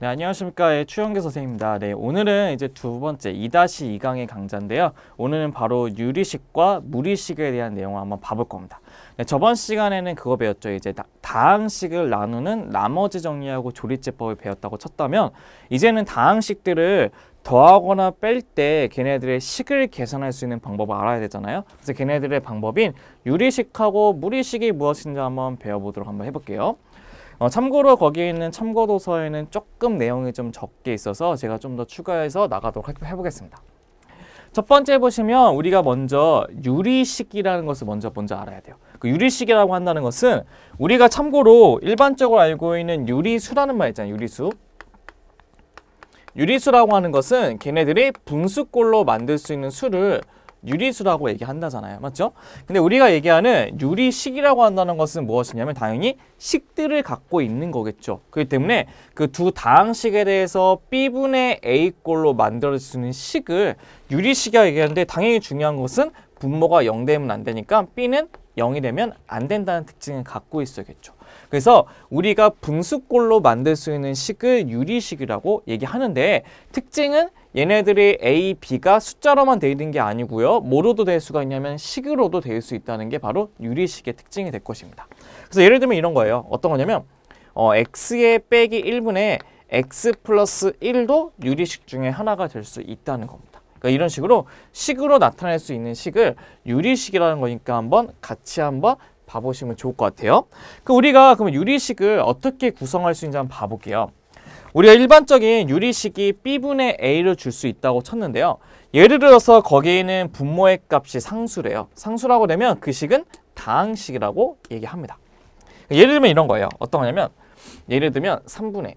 네, 안녕하십니까. 네, 추영기 선생입니다. 네, 오늘은 이제 두 번째 2-2강의 강좌인데요. 오늘은 바로 유리식과 무리식에 대한 내용을 한번 봐볼 겁니다. 네, 저번 시간에는 그거 배웠죠. 이제 다항식을 나누는 나머지 정리하고 조리제법을 배웠다고 쳤다면 이제는 다항식들을 더하거나 뺄 때 걔네들의 식을 계산할 수 있는 방법을 알아야 되잖아요. 그래서 걔네들의 방법인 유리식하고 무리식이 무엇인지 한번 배워보도록 한번 해볼게요. 어, 참고로 거기에 있는 참고도서에는 조금 내용이 좀 적게 있어서 제가 좀 더 추가해서 나가도록 해보겠습니다. 첫 번째 보시면 우리가 먼저 유리식이라는 것을 먼저 먼저 알아야 돼요. 그 유리식이라고 한다는 것은 우리가 참고로 일반적으로 알고 있는 유리수라는 말 있잖아요. 유리수. 유리수라고 하는 것은 걔네들이 분수꼴로 만들 수 있는 수를 유리수라고 얘기한다잖아요. 맞죠? 근데 우리가 얘기하는 유리식이라고 한다는 것은 무엇이냐면 당연히 식들을 갖고 있는 거겠죠. 그렇기 때문에 그 두 다항식에 대해서 B분의 A꼴로 만들어수있는 식을 유리식이라고 얘기하는데 당연히 중요한 것은 분모가 0되면 안 되니까 B는 0이 되면 안 된다는 특징을 갖고 있어야겠죠. 그래서 우리가 분수꼴로 만들 수 있는 식을 유리식이라고 얘기하는데 특징은 얘네들이 A, B가 숫자로만 되어 있는 게 아니고요. 뭐로도 될 수가 있냐면 식으로도 될 수 있다는 게 바로 유리식의 특징이 될 것입니다. 그래서 예를 들면 이런 거예요. 어떤 거냐면 어, X의 빼기 1분의 X 플러스 1도 유리식 중에 하나가 될 수 있다는 겁니다. 그러니까 이런 식으로 식으로 나타낼 수 있는 식을 유리식이라는 거니까 한번 같이 한번 봐보시면 좋을 것 같아요. 그 우리가 그럼 유리식을 어떻게 구성할 수 있는지 한번 봐볼게요. 우리가 일반적인 유리식이 b분의 a를 줄 수 있다고 쳤는데요. 예를 들어서 거기에는 분모의 값이 상수래요. 상수라고 되면 그 식은 다항식이라고 얘기합니다. 예를 들면 이런 거예요. 어떤 거냐면 예를 들면 3분의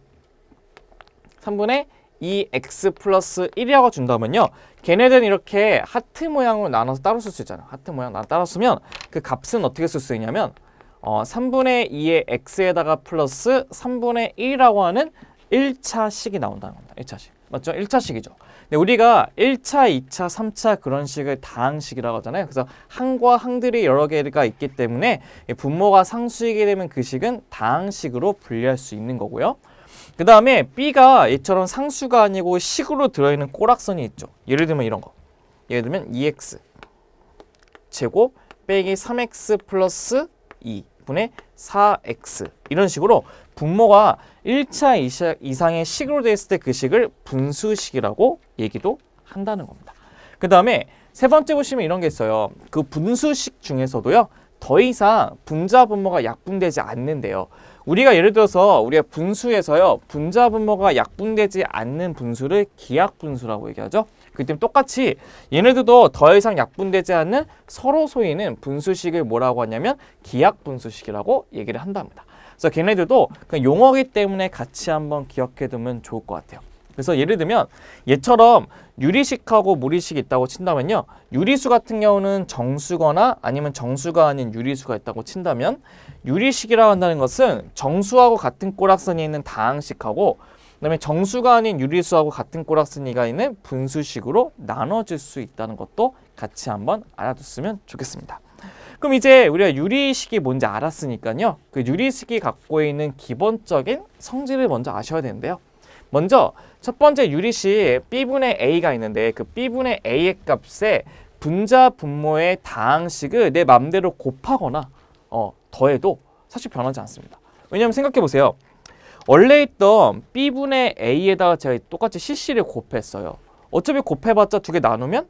3분의 이 x 플러스 1이라고 준다면요. 걔네들은 이렇게 하트 모양으로 나눠서 따로 쓸 수 있잖아요. 하트 모양 나눠 따로 쓰면 그 값은 어떻게 쓸 수 있냐면 어, 3분의 2의 x에다가 플러스 3분의 1이라고 하는 1차식이 나온다는 겁니다. 1차식. 맞죠? 1차식이죠. 근데 우리가 1차, 2차, 3차 그런 식을 다항식이라고 하잖아요. 그래서 항과 항들이 여러 개가 있기 때문에 분모가 상수이게 되면 그 식은 다항식으로 분리할 수 있는 거고요. 그 다음에 B가 얘처럼 상수가 아니고 식으로 들어있는 꼬락선이 있죠. 예를 들면 이런 거. 예를 들면 2x 제곱 빼기 3x 플러스 2분의 4x 이런 식으로 분모가 1차 이상의 식으로 되어 있을 때 그 식을 분수식이라고 얘기도 한다는 겁니다. 그 다음에 세 번째 보시면 이런 게 있어요. 그 분수식 중에서도요. 더 이상 분자 분모가 약분되지 않는데요. 우리가 예를 들어서 우리가 분수에서요. 분자 분모가 약분되지 않는 분수를 기약 분수라고 얘기하죠. 그렇기 때문에 똑같이 얘네들도 더 이상 약분되지 않는 서로 소이는 분수식을 뭐라고 하냐면 기약 분수식이라고 얘기를 한답니다. 그래서 걔네들도 그 용어기 때문에 같이 한번 기억해두면 좋을 것 같아요. 그래서 예를 들면 얘처럼 유리식하고 무리식이 있다고 친다면요. 유리수 같은 경우는 정수거나 아니면 정수가 아닌 유리수가 있다고 친다면 유리식이라고 한다는 것은 정수하고 같은 꼬락선이 있는 다항식하고 그다음에 정수가 아닌 유리수하고 같은 꼬락스니가 있는 분수식으로 나눠질 수 있다는 것도 같이 한번 알아뒀으면 좋겠습니다. 그럼 이제 우리가 유리식이 뭔지 알았으니까요. 그 유리식이 갖고 있는 기본적인 성질을 먼저 아셔야 되는데요. 먼저 첫 번째 유리식 b분의 a가 있는데 그 b분의 a의 값에 분자 분모의 다항식을 내 맘대로 곱하거나 어, 더해도 사실 변하지 않습니다. 왜냐하면 생각해보세요. 원래 있던 B분의 A에다가 제가 똑같이 CC를 곱했어요. 어차피 곱해봤자 두 개 나누면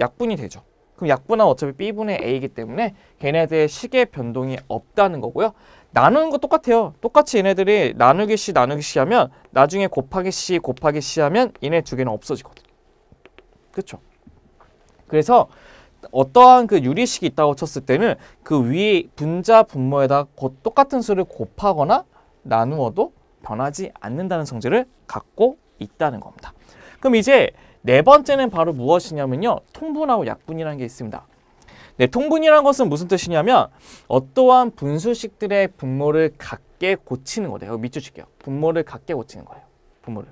약분이 되죠. 그럼 약분은 어차피 B분의 A이기 때문에 걔네들의 식의 변동이 없다는 거고요. 나누는 거 똑같아요. 똑같이 얘네들이 나누기 c, 나누기 c 하면 나중에 곱하기 c, 곱하기 c 하면 얘네 두 개는 없어지거든요. 그렇죠? 그래서 어떠한 그 유리식이 있다고 쳤을 때는 그 위에 분자 분모에다 곧 똑같은 수를 곱하거나 나누어도 변하지 않는다는 성질을 갖고 있다는 겁니다. 그럼 이제 네 번째는 바로 무엇이냐면요. 통분하고 약분이라는 게 있습니다. 네, 통분이라는 것은 무슨 뜻이냐면 어떠한 분수식들의 분모를 같게 고치는 거예요. 밑줄 칠게요. 분모를 같게 고치는 거예요. 분모를.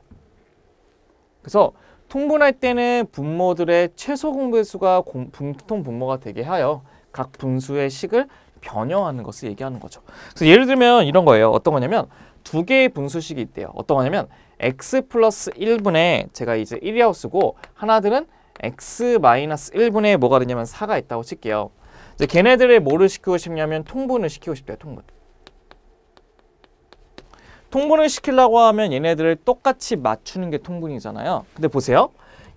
그래서 통분할 때는 분모들의 최소 공배수가 분통 분모가 되게 하여 각 분수의 식을 변형하는 것을 얘기하는 거죠. 그래서 예를 들면 이런 거예요. 어떤 거냐면 두 개의 분수식이 있대요. 어떤 거냐면 x 플러스 1분의 제가 이제 1이라고 쓰고 하나들은 x 마이너스 1분의 뭐가 되냐면 4가 있다고 칠게요. 이제 걔네들을 뭐를 시키고 싶냐면 통분을 시키고 싶대요. 통분. 통분을 시키려고 하면 얘네들을 똑같이 맞추는 게 통분이잖아요. 근데 보세요.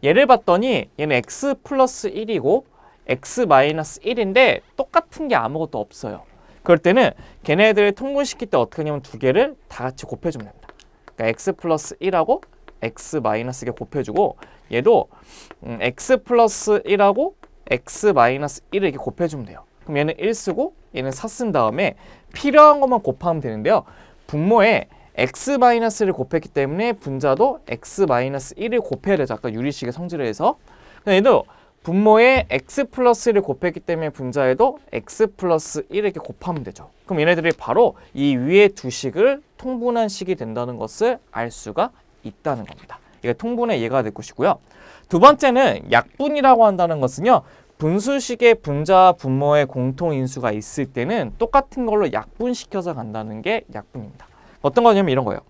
얘를 봤더니 얘는 x 플러스 1이고 x-1인데 똑같은 게 아무것도 없어요. 그럴 때는 걔네들을 통분시킬 때 어떻게 하냐면 두 개를 다 같이 곱해주면 됩니다. 그러니까 x 플러스 1하고 x 마이너스 게 곱해주고 얘도 음, x 플러스 1하고 x 마이너스 1을 이렇게 곱해주면 돼요. 그럼 얘는 1 쓰고 얘는 4 쓴 다음에 필요한 것만 곱하면 되는데요. 분모에 x 마이너스를 곱했기 때문에 분자도 x 마이너스 1을 곱해야 되죠. 아까 유리식의 성질을해서 얘도 분모에 x 플러스 를 곱했기 때문에 분자에도 x 플러스 1 이렇게 곱하면 되죠. 그럼 얘네들이 바로 이 위에 두 식을 통분한 식이 된다는 것을 알 수가 있다는 겁니다. 이게 통분의 예가 될 것이고요. 두 번째는 약분이라고 한다는 것은요. 분수식의 분자 분모의 공통인수가 있을 때는 똑같은 걸로 약분시켜서 간다는 게 약분입니다. 어떤 거냐면 이런 거예요.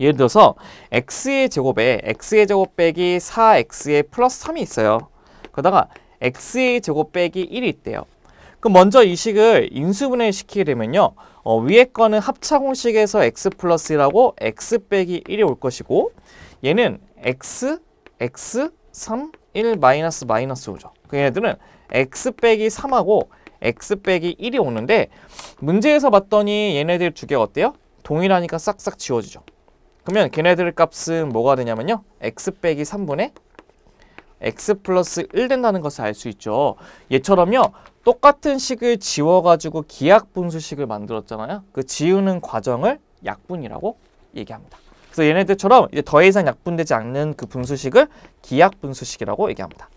예를 들어서 x의 제곱에 x의 제곱 빼기 4x의 플러스 3이 있어요. 그러다가 x의 제곱 빼기 1이 있대요. 그럼 먼저 이 식을 인수분해 시키게 되면요. 어, 위에 거는 합차 공식에서 x 플러스 1하고 x 빼기 1이 올 것이고 얘는 x, x, 3, 1 마이너스 마이너스 오죠. 그 얘네들은 x 빼기 3하고 x 빼기 1이 오는데 문제에서 봤더니 얘네들 두 개가 어때요? 동일하니까 싹싹 지워지죠. 그러면 걔네들 값은 뭐가 되냐면요. x 빼기 3분의 x 플러스 1 된다는 것을 알 수 있죠. 얘처럼요. 똑같은 식을 지워가지고 기약분수식을 만들었잖아요. 그 지우는 과정을 약분이라고 얘기합니다. 그래서 얘네들처럼 이제 더 이상 약분되지 않는 그 분수식을 기약분수식이라고 얘기합니다.